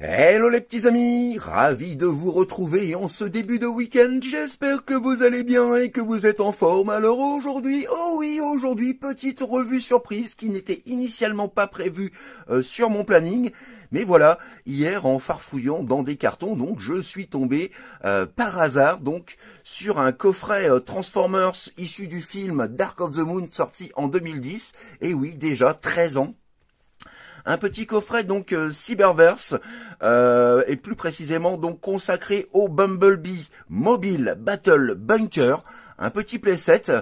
Hello les petits amis, ravi de vous retrouver en ce début de week-end. J'espère que vous allez bien et que vous êtes en forme. Alors aujourd'hui, oh oui, aujourd'hui, petite revue surprise qui n'était initialement pas prévue euh, sur mon planning. Mais voilà, hier en farfouillant dans des cartons, donc je suis tombé euh, par hasard donc sur un coffret euh, Transformers issu du film Dark of the Moon sorti en 2010. Et oui, déjà 13 ans un petit coffret donc euh, Cyberverse euh, et plus précisément donc consacré au Bumblebee Mobile Battle Bunker, un petit playset.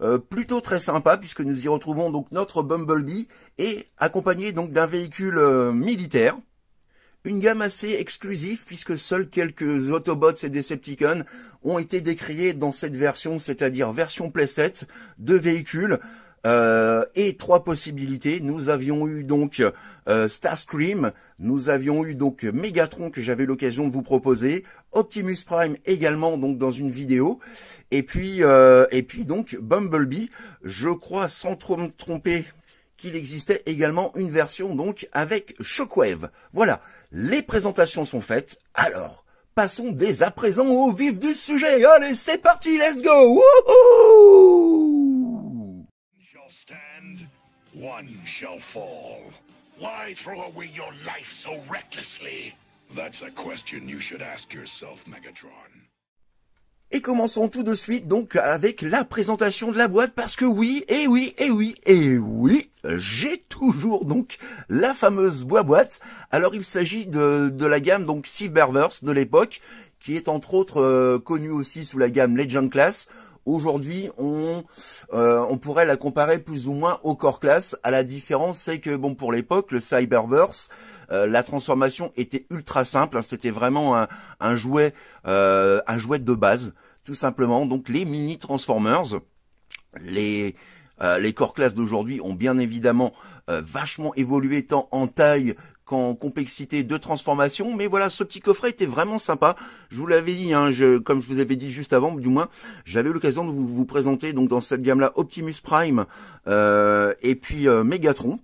Euh, plutôt très sympa puisque nous y retrouvons donc notre Bumblebee et accompagné donc d'un véhicule militaire. Une gamme assez exclusive puisque seuls quelques Autobots et Decepticons ont été décriés dans cette version, c'est-à-dire version playset de véhicules euh, et trois possibilités. Nous avions eu donc euh, Starscream, nous avions eu donc Megatron que j'avais l'occasion de vous proposer, Optimus Prime également donc dans une vidéo, et puis euh, et puis donc Bumblebee. Je crois sans trop me tromper qu'il existait également une version donc avec Shockwave. Voilà, les présentations sont faites. Alors, passons dès à présent au vif du sujet. Allez, c'est parti, let's go. Et commençons tout de suite donc avec la présentation de la boîte parce que oui, et eh oui, et eh oui, et eh oui, j'ai toujours donc la fameuse boîte. Alors il s'agit de, la gamme donc Cyberverse de l'époque qui est entre autres euh, connue aussi sous la gamme Legend Class Aujourd'hui, euh, on, pourrait la comparer plus ou moins au Core Class. À la différence, c'est que bon pour l'époque, le Cyberverse, euh, la transformation était ultra simple. Hein. C'était vraiment un, jouet, euh, un jouet de base, tout simplement. Donc les mini Transformers, les les Core Class d'aujourd'hui ont bien évidemment vachement évolué tant en taille en complexité de transformation. Mais voilà, ce petit coffret était vraiment sympa. Je vous l'avais dit, hein, je, comme je vous avais dit juste avant, du moins, j'avais l'occasion de vous, vous, présenter donc dans cette gamme-là Optimus Prime euh, et puis euh, Megatron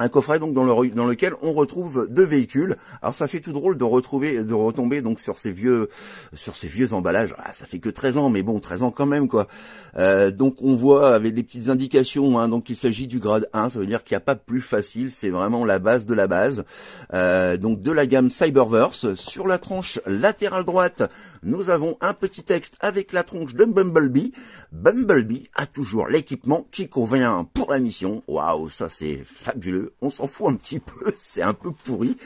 un coffret donc dans, le, dans, lequel on retrouve deux véhicules. Alors ça fait tout drôle de retrouver, de retomber donc sur ces vieux, sur ces vieux emballages. Ah, ça fait que 13 ans, mais bon, 13 ans quand même quoi. Euh, donc on voit avec des petites indications. Hein, donc il s'agit du grade 1, ça veut dire qu'il n'y a pas plus facile. C'est vraiment la base de la base. Euh, donc de la gamme Cyberverse. Sur la tranche latérale droite, nous avons un petit texte avec la tronche de Bumblebee. Bumblebee a toujours l'équipement qui convient pour la mission. Waouh, ça c'est fabuleux on s'en fout un petit peu, c'est un peu pourri.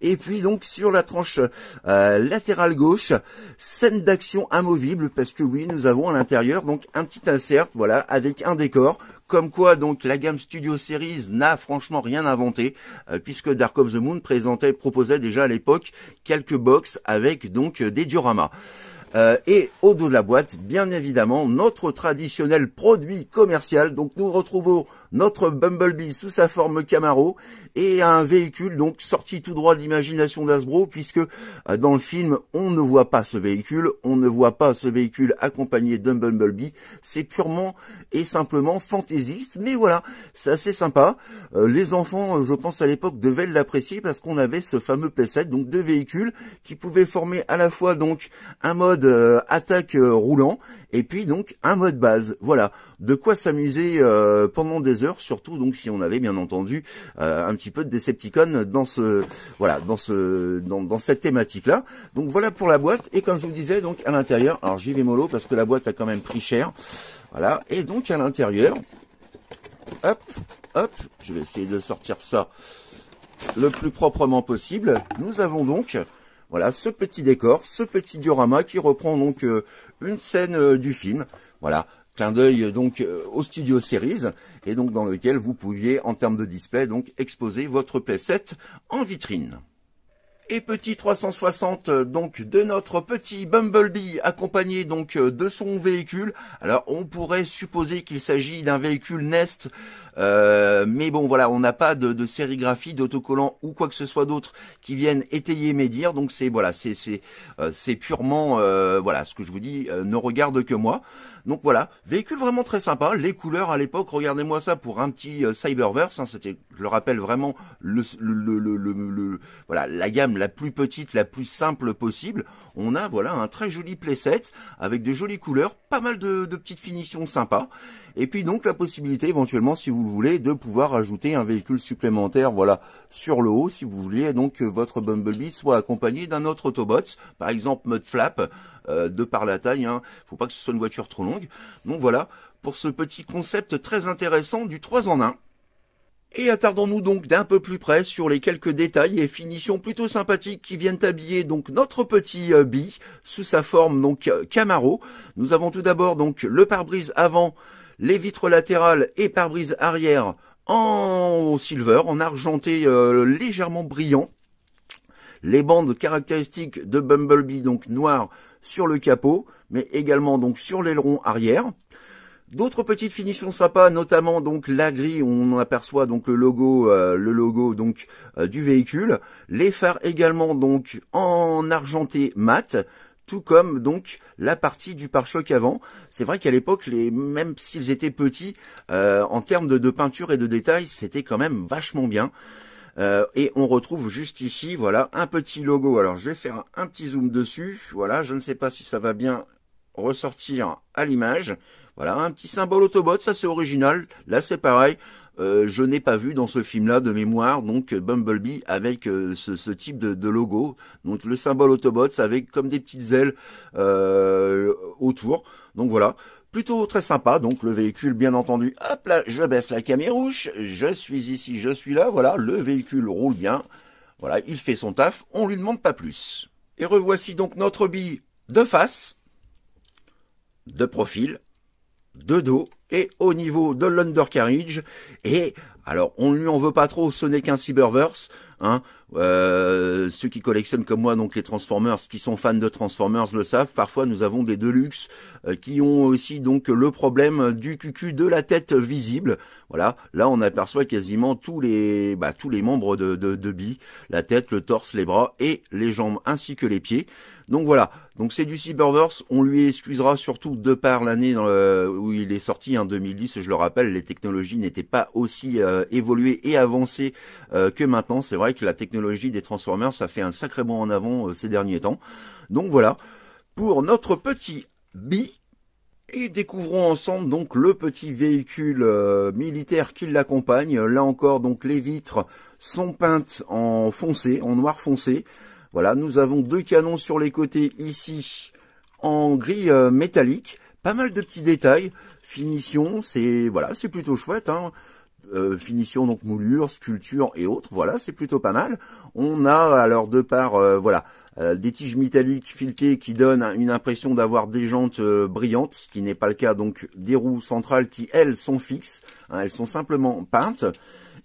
Et puis donc sur la tranche euh, latérale gauche, scène d'action amovible parce que oui, nous avons à l'intérieur donc un petit insert, voilà, avec un décor comme quoi donc la gamme Studio Series n'a franchement rien inventé euh, puisque Dark of the Moon présentait proposait déjà à l'époque quelques box avec donc euh, des dioramas. Euh, et au dos de la boîte, bien évidemment, notre traditionnel produit commercial. Donc nous retrouvons notre Bumblebee sous sa forme Camaro et un véhicule donc sorti tout droit de l'imagination d'Asbro puisque euh, dans le film on ne voit pas ce véhicule, on ne voit pas ce véhicule accompagné d'un Bumblebee. C'est purement et simplement fantaisiste, mais voilà, c'est assez sympa. Euh, les enfants, je pense à l'époque devaient l'apprécier parce qu'on avait ce fameux playset, donc deux véhicules qui pouvaient former à la fois donc un mode euh, attaque euh, roulant et puis donc un mode base. Voilà, de quoi s'amuser euh, pendant des heures, surtout donc si on avait bien entendu un petit peu de Decepticon dans ce voilà dans ce dans, dans cette thématique là. Donc voilà pour la boîte et comme je vous le disais donc à l'intérieur, alors j'y vais mollo parce que la boîte a quand même pris cher. Voilà et donc à l'intérieur, hop hop, je vais essayer de sortir ça le plus proprement possible. Nous avons donc voilà, ce petit décor, ce petit diorama qui reprend donc euh, une scène euh, du film. Voilà, clin d'œil euh, donc au studio Series et donc dans lequel vous pouviez en termes de display donc exposer votre playset en vitrine. Et petit 360 donc de notre petit Bumblebee accompagné donc de son véhicule. Alors on pourrait supposer qu'il s'agit d'un véhicule Nest euh, mais bon, voilà, on n'a pas de, sérigraphie, d'autocollant ou quoi que ce soit d'autre qui viennent étayer mes dires. Donc c'est voilà, c'est c'est euh, purement euh, voilà ce que je vous dis, ne regarde que moi. Donc voilà, véhicule vraiment très sympa. Les couleurs à l'époque, regardez-moi ça pour un petit Cyberverse. Hein, C'était, je le rappelle vraiment le le, le, voilà la gamme la plus petite, la plus simple possible. On a voilà un très joli playset avec de jolies couleurs, pas mal de, de petites finitions sympas. Et puis donc la possibilité éventuellement, si vous le voulez, de pouvoir ajouter un véhicule supplémentaire, voilà, sur le haut, si vous voulez donc que votre Bumblebee soit accompagné d'un autre Autobot, par exemple mode Flap, euh, de par la taille, hein, faut pas que ce soit une voiture trop longue. Donc voilà, pour ce petit concept très intéressant du 3 en 1. Et attardons-nous donc d'un peu plus près sur les quelques détails et finitions plutôt sympathiques qui viennent habiller donc notre petit euh, sous sa forme donc euh, Camaro. Nous avons tout d'abord donc le pare-brise avant les vitres latérales et pare-brise arrière en silver, en argenté euh, légèrement brillant. Les bandes caractéristiques de Bumblebee, donc noires sur le capot, mais également donc sur l'aileron arrière. D'autres petites finitions sympas, notamment donc la grille, on aperçoit donc le logo, euh, le logo donc euh, du véhicule. Les phares également donc en argenté mat comme donc la partie du pare-choc avant. C'est vrai qu'à l'époque, les même s'ils étaient petits, euh, en termes de, peinture et de détails, c'était quand même vachement bien. Euh, et on retrouve juste ici, voilà, un petit logo. Alors je vais faire un petit zoom dessus. Voilà, je ne sais pas si ça va bien ressortir à l'image. Voilà, un petit symbole Autobot, ça c'est original. Là c'est pareil. Euh, je n'ai pas vu dans ce film-là de mémoire donc euh, Bumblebee avec euh, ce, type de, logo. Donc le symbole Autobots avec comme des petites ailes autour. Donc voilà. Plutôt très sympa, donc le véhicule bien entendu, hop là, je baisse la caméra rouge, je suis ici, je suis là, voilà, le véhicule roule bien, voilà, il fait son taf, on lui demande pas plus. Et revoici donc notre bille de face, de profil, de dos, et au niveau de l'undercarriage et alors on ne lui en veut pas trop, ce n'est qu'un Cyberverse. Hein. Euh, ceux qui collectionnent comme moi donc les Transformers, qui sont fans de Transformers le savent. Parfois nous avons des Deluxe euh, qui ont aussi donc le problème du cucu de la tête visible. Voilà, là on aperçoit quasiment tous les bah, tous les membres de, de, de la tête, le torse, les bras et les jambes ainsi que les pieds. Donc voilà, donc c'est du Cyberverse, on lui excusera surtout de par l'année où il est sorti en hein, 2010, je le rappelle, les technologies n'étaient pas aussi euh, euh, évolué et avancé euh, que maintenant. C'est vrai que la technologie des Transformers, ça fait un sacré bond en avant euh, ces derniers temps. Donc voilà, pour notre petit bi, et découvrons ensemble donc le petit véhicule militaire qui l'accompagne. Là encore, donc les vitres sont peintes en foncé, en noir foncé. Voilà, nous avons deux canons sur les côtés ici en gris métallique. Pas mal de petits détails. Finition, c'est voilà, c'est plutôt chouette. Hein. Euh, finition donc moulure, sculpture et autres. Voilà, c'est plutôt pas mal. On a alors de part euh, voilà euh, des tiges métalliques filetées qui donnent une impression d'avoir des jantes brillantes, ce qui n'est pas le cas donc des roues centrales qui elles sont fixes, hein, elles sont simplement peintes.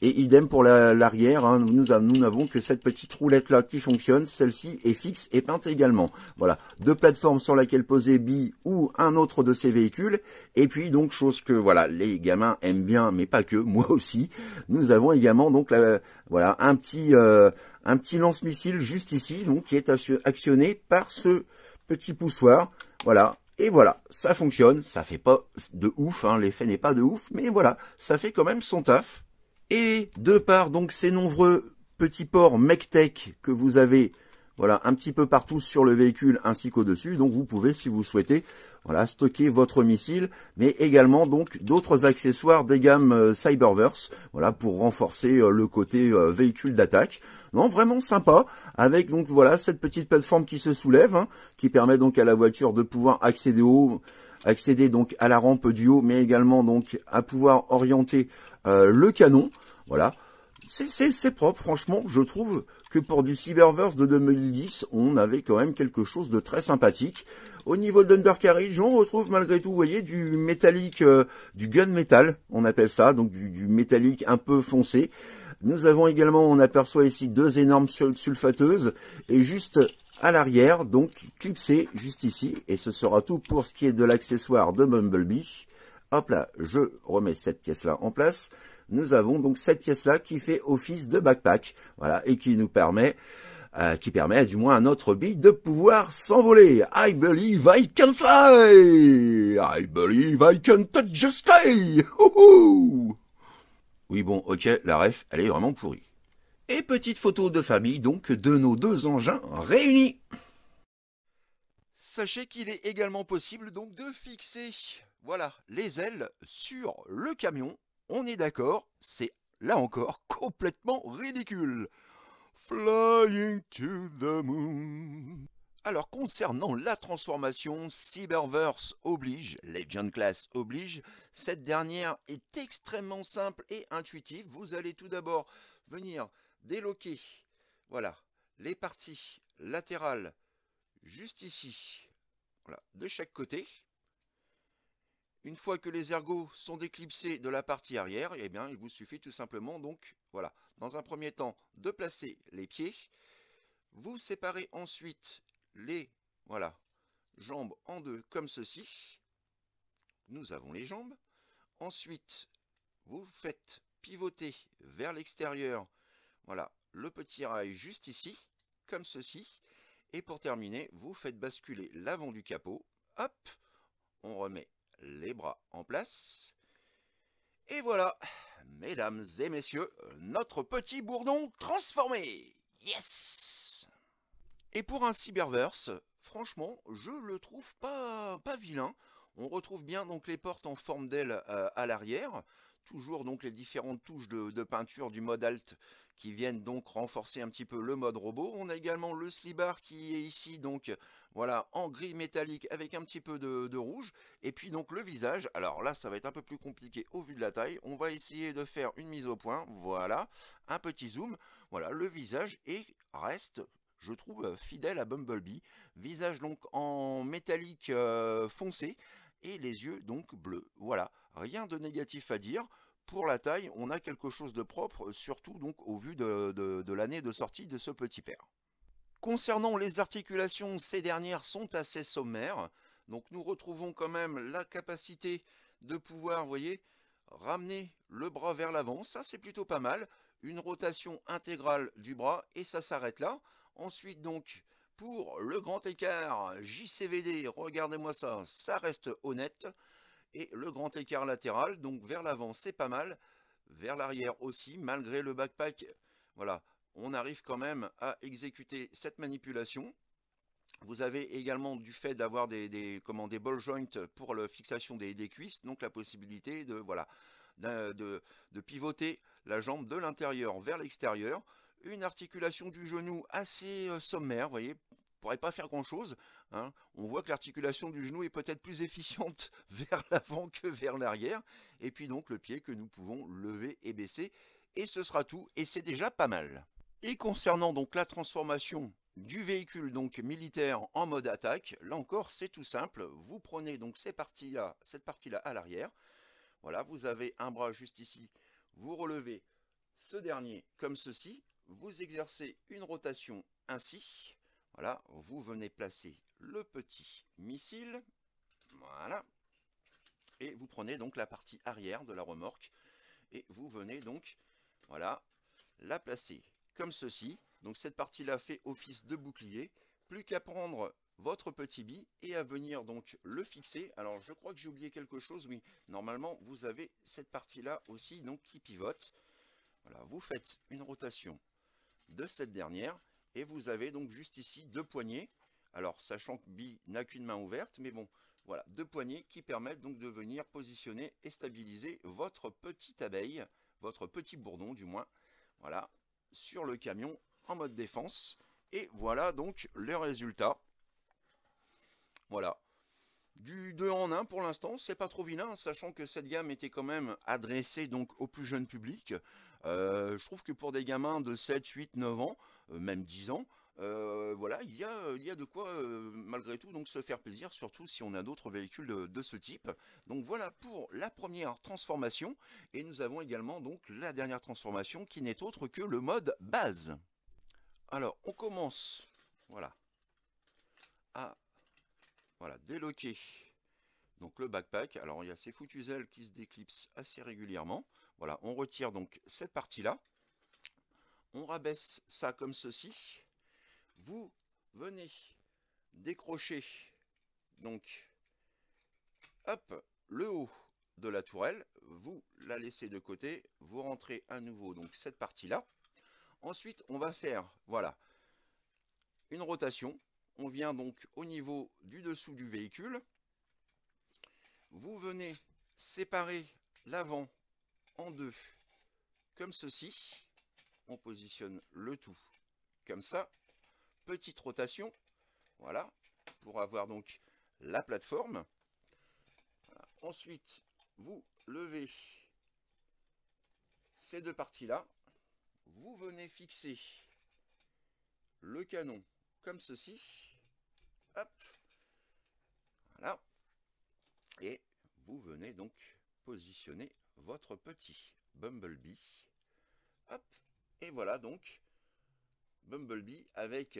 Et idem pour l'arrière, hein, nous n'avons que cette petite roulette là qui fonctionne, celle-ci est fixe et peinte également. Voilà, deux plateformes sur laquelle poser Bi ou un autre de ces véhicules. Et puis donc, chose que voilà, les gamins aiment bien, mais pas que, moi aussi, nous avons également donc la, voilà, un petit, euh, un petit lance-missile juste ici, donc qui est actionné par ce petit poussoir. Voilà, et voilà, ça fonctionne, ça fait pas de ouf, hein, l'effet n'est pas de ouf, mais voilà, ça fait quand même son taf. Et de par donc ces nombreux petits ports Mectec que vous avez voilà, un petit peu partout sur le véhicule ainsi qu'au-dessus. Donc vous pouvez, si vous souhaitez, voilà, stocker votre missile, mais également donc d'autres accessoires des gammes euh, Cyberverse, voilà, pour renforcer euh, le côté euh, véhicule d'attaque. Non, vraiment sympa, avec donc voilà cette petite plateforme qui se soulève, hein, qui permet donc à la voiture de pouvoir accéder au accéder donc à la rampe du haut, mais également donc à pouvoir orienter euh, le canon. Voilà. C'est propre, franchement, je trouve que pour du Cyberverse de 2010, on avait quand même quelque chose de très sympathique. Au niveau d'Undercarriage, on retrouve malgré tout, vous voyez, du métallique, euh, du gun metal, on appelle ça, donc du, du métallique un peu foncé. Nous avons également, on aperçoit ici deux énormes sulfateuses, et juste à l'arrière, donc clipsé juste ici. Et ce sera tout pour ce qui est de l'accessoire de Bumblebee. Hop là, je remets cette pièce-là en place. Nous avons donc cette pièce-là qui fait office de backpack, voilà, et qui nous permet, euh, qui permet du moins à notre bille de pouvoir s'envoler. I believe I can fly! I believe I can touch the sky! oui bon, ok, la ref, elle est vraiment pourrie. Et petite photo de famille donc de nos deux engins réunis. Sachez qu'il est également possible donc de fixer voilà, les ailes sur le camion. On est d'accord, c'est là encore complètement ridicule. Flying to the moon. Alors concernant la transformation, Cyberverse oblige, Legend Class oblige, cette dernière est extrêmement simple et intuitive. Vous allez tout d'abord venir déloquer. Voilà, les parties latérales juste ici, de chaque côté. Une fois que les ergots sont déclipsés de la partie arrière, eh bien, il vous suffit tout simplement donc, voilà, dans un premier temps, de placer les pieds. Vous séparez ensuite les, voilà, jambes en deux comme ceci. Nous avons les jambes. Ensuite, vous faites pivoter vers l'extérieur voilà, le petit rail juste ici, comme ceci. Et pour terminer, vous faites basculer l'avant du capot. Hop, on remet les bras en place. Et voilà, mesdames et messieurs, notre petit bourdon transformé Yes Et pour un cyberverse, franchement, je le trouve pas, pas vilain. On retrouve bien donc les portes en forme d'ailes euh, à l'arrière toujours donc les différentes touches de, peinture du mode Alt qui viennent donc renforcer un petit peu le mode robot. On a également le slibar qui est ici donc voilà en gris métallique avec un petit peu de, rouge. Et puis donc le visage, alors là ça va être un peu plus compliqué au vu de la taille. On va essayer de faire une mise au point, voilà, un petit zoom. Voilà le visage et reste je trouve euh, fidèle à Bumblebee. Visage donc en métallique euh, foncé et les yeux donc bleus. Voilà, rien de négatif à dire. Pour la taille, on a quelque chose de propre, surtout donc au vu de, l'année de sortie de ce petit père. Concernant les articulations, ces dernières sont assez sommaires. Donc nous retrouvons quand même la capacité de pouvoir, vous voyez, ramener le bras vers l'avant. Ça, c'est plutôt pas mal. Une rotation intégrale du bras et ça s'arrête là. Ensuite, donc, pour le grand écart JCVD, regardez-moi ça, ça reste honnête. Et le grand écart latéral, donc vers l'avant, c'est pas mal. Vers l'arrière aussi, malgré le backpack, voilà, on arrive quand même à exécuter cette manipulation. Vous avez également du fait d'avoir des, des ball joints pour la fixation des, cuisses, donc la possibilité de, voilà, de pivoter la jambe de l'intérieur vers l'extérieur une articulation du genou assez euh, sommaire, vous voyez, pourrait pas faire grand chose. Hein. On voit que l'articulation du genou est peut-être plus efficiente vers l'avant que vers l'arrière. Et puis donc le pied que nous pouvons lever et baisser. Et ce sera tout, et c'est déjà pas mal. Et concernant donc la transformation du véhicule donc militaire en mode attaque, là encore c'est tout simple. Vous prenez donc ces parties -là, cette partie-là à l'arrière. Voilà, vous avez un bras juste ici, vous relevez ce dernier comme ceci, vous exercez une rotation ainsi. Voilà, vous venez placer le petit missile. Voilà. Et vous prenez donc la partie arrière de la remorque. Et vous venez donc, voilà, la placer comme ceci. Donc cette partie-là fait office de bouclier. Plus qu'à prendre votre petit bi et à venir donc le fixer. Alors je crois que j'ai oublié quelque chose, oui, normalement vous avez cette partie là aussi donc qui pivote. Voilà, vous faites une rotation de cette dernière. Et vous avez donc juste ici deux poignées. Alors, sachant que Bi n'a qu'une main ouverte, mais bon, voilà, deux poignées qui permettent donc de venir positionner et stabiliser votre petite abeille, votre petit bourdon du moins, voilà, sur le camion en mode défense. Et voilà donc le résultat. Voilà. Du 2 en 1 pour l'instant, c'est pas trop vilain, sachant que cette gamme était quand même adressée donc au plus jeune public. Euh, je trouve que pour des gamins de 7, 8, 9 ans, euh, même 10 ans, euh, voilà, il y, a, de quoi malgré tout donc se faire plaisir, surtout si on a d'autres véhicules de, ce type. Donc voilà pour la première transformation, et nous avons également donc la dernière transformation qui n'est autre que le mode base. Alors on commence, voilà, à voilà déloquer donc le backpack. Alors il y a ces foutus ailes qui se déclipsent assez régulièrement. Voilà, on retire donc cette partie-là. On rabaisse ça comme ceci. Vous venez décrocher donc hop, le haut de la tourelle, vous la laissez de côté, vous rentrez à nouveau donc cette partie-là. Ensuite, on va faire, voilà, une rotation. On vient donc au niveau du dessous du véhicule. Vous venez séparer l'avant en deux, comme ceci. On positionne le tout comme ça. Petite rotation, voilà, pour avoir donc la plateforme. Ensuite, vous levez ces deux parties-là. Vous venez fixer le canon comme ceci. Hop, voilà. Et vous venez donc positionner votre petit Bumblebee. Hop, et voilà donc Bumblebee avec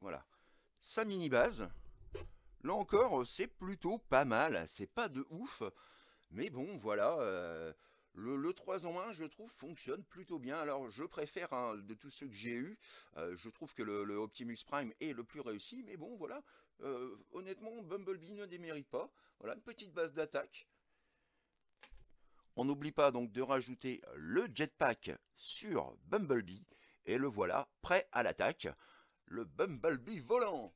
voilà sa mini base. Là encore, c'est plutôt pas mal, c'est pas de ouf, mais bon, voilà, euh, le, 3 en 1, je trouve, fonctionne plutôt bien. Alors, je préfère, hein, de tous ceux que j'ai eu, euh, je trouve que le, Optimus Prime est le plus réussi, mais bon, voilà, euh, honnêtement, Bumblebee ne démérite pas. Voilà, une petite base d'attaque, on n'oublie pas donc de rajouter le jetpack sur Bumblebee. Et le voilà, prêt à l'attaque. Le Bumblebee volant.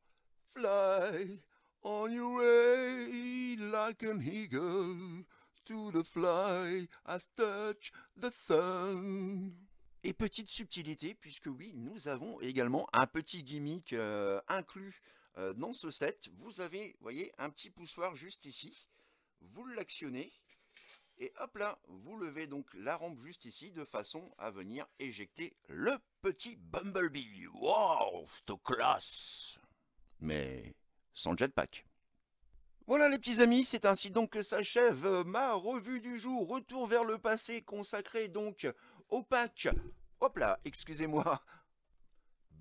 Fly on your way like an eagle to the fly as touch the sun. Et petite subtilité, puisque oui, nous avons également un petit gimmick euh, inclus euh, dans ce set. Vous avez, voyez, un petit poussoir juste ici. Vous l'actionnez et hop là, vous levez donc la rampe juste ici de façon à venir éjecter le petit Bumblebee. Wow, c'est classe Mais sans jetpack. Voilà les petits amis, c'est ainsi donc que s'achève euh, ma revue du jour, retour vers le passé consacré donc au pack, hop là, excusez-moi,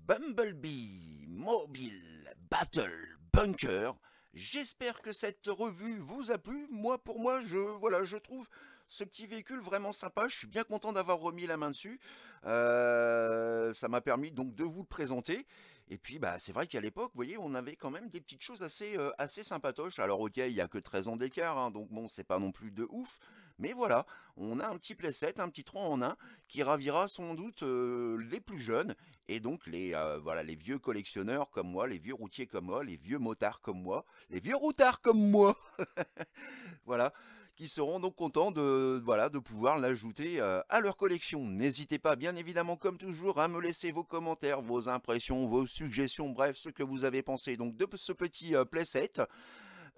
Bumblebee Mobile Battle Bunker J'espère que cette revue vous a plu. Moi, pour moi, je voilà, je trouve ce petit véhicule vraiment sympa. Je suis bien content d'avoir remis la main dessus. Euh, ça m'a permis donc de vous le présenter. Et puis, bah, c'est vrai qu'à l'époque, vous voyez, on avait quand même des petites choses assez, assez sympatoches. Alors, ok, il n'y a que 13 ans d'écart, hein, donc bon, c'est pas non plus de ouf. Mais voilà, on a un petit playset, un petit tronc en un, qui ravira sans doute les plus jeunes, et donc les, voilà, les vieux collectionneurs comme moi, les vieux routiers comme moi, les vieux motards comme moi, les vieux routards comme moi. voilà qui seront donc contents de, voilà, de pouvoir l'ajouter euh, à leur collection. N'hésitez pas, bien évidemment, comme toujours, à me laisser vos commentaires, vos impressions, vos suggestions, bref, ce que vous avez pensé donc de ce petit euh, playset.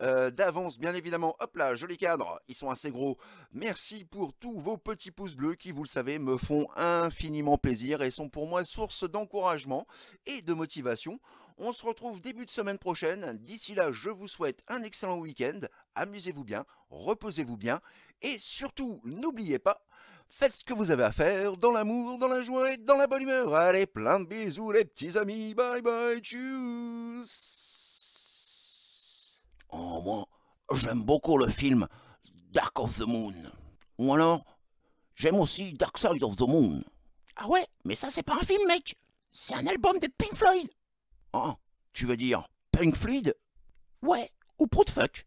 Euh, d'avance, bien évidemment. Hop là, joli cadre, ils sont assez gros. Merci pour tous vos petits pouces bleus qui, vous le savez, me font infiniment plaisir et sont pour moi source d'encouragement et de motivation. On se retrouve début de semaine prochaine. D'ici là, je vous souhaite un excellent week-end. Amusez-vous bien, reposez-vous bien. Et surtout, n'oubliez pas, faites ce que vous avez à faire dans l'amour, dans la joie et dans la bonne humeur. Allez, plein de bisous les petits amis. Bye bye, tchuss. Oh, moi, j'aime beaucoup le film Dark of the Moon. Ou alors, j'aime aussi Dark Side of the Moon. Ah ouais, mais ça c'est pas un film mec, c'est un album de Pink Floyd. Oh, Tu veux dire Punk Fluid Ouais, ou fuck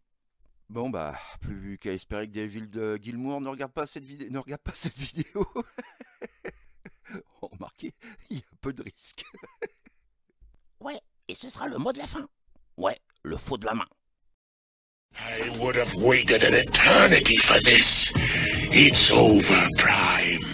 Bon bah, plus qu'à espérer que villes de Gilmour ne regarde pas cette, vidéo. ne regarde pas cette vidéo. Remarquez, il y a peu de risques. ouais, et ce sera le mot de la fin. Ouais, le faux de la main. I would have waited an eternity for this. It's over, Prime.